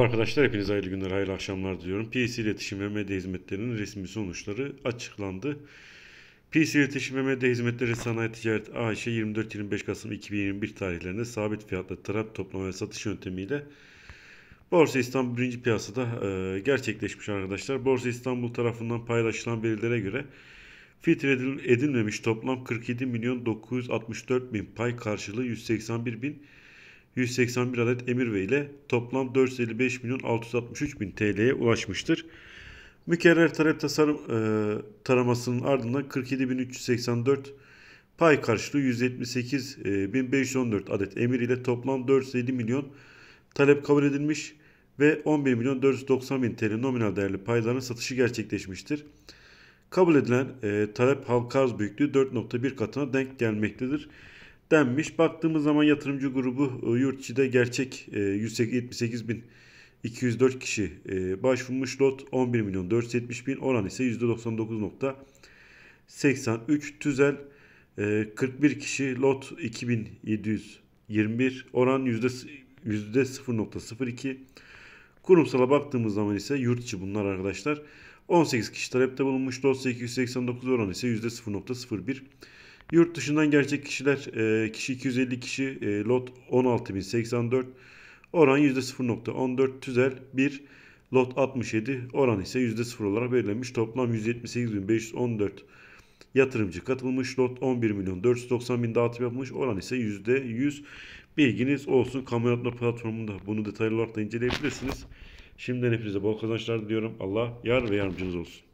Arkadaşlar hepiniz hayırlı günler, hayırlı akşamlar diliyorum. PC iletişim ve Medya Hizmetleri'nin resmi sonuçları açıklandı. PC iletişim ve Medya Hizmetleri Sanayi Ticaret AŞ 24-25 e Kasım 2021 tarihlerinde sabit fiyatlı taraf toplama ve satış yöntemiyle Borsa İstanbul 1. piyasada e, gerçekleşmiş arkadaşlar. Borsa İstanbul tarafından paylaşılan verilere göre filtre edilmemiş toplam 47.964.000 pay karşılığı 181.000 181 adet Emir ve ile toplam 455 milyon 663 bin TL'ye ulaşmıştır. Mükerrer talep tasarım e, taramasının ardından 47.384 pay karşılığı 178.514 adet emir ile toplam 450 milyon talep kabul edilmiş ve 11 milyon 490 bin TL nominal değerli payların satışı gerçekleşmiştir. Kabul edilen e, talep halka arz büyüklüğü 4.1 katına denk gelmektedir denmiş. Baktığımız zaman yatırımcı grubu e, yurt içinde gerçek 178 e, bin 204 kişi e, başvurmuş. Lot 11 milyon 470 bin oran ise %99.83. Tüzel 41 kişi lot 2721 oran yüzde %0.02. Kurumsala baktığımız zaman ise yurt içi bunlar arkadaşlar. 18 kişi talepte bulunmuş. Lot 889 oran ise %0.01. Yurt dışından gerçek kişiler e, kişi 250 kişi e, lot 16084 oran %0.14 tüzel 1 lot 67 oran ise %0 olarak belirlenmiş toplam 178.514 yatırımcı katılmış lot 11.490.000 milyon 490 dağıtım yapmış oran ise %100 bilginiz olsun kamu platformunda bunu detaylı olarak da inceleyebilirsiniz. Şimdiden hepinize bol kazançlar diliyorum. Allah yar ve yardımcınız olsun.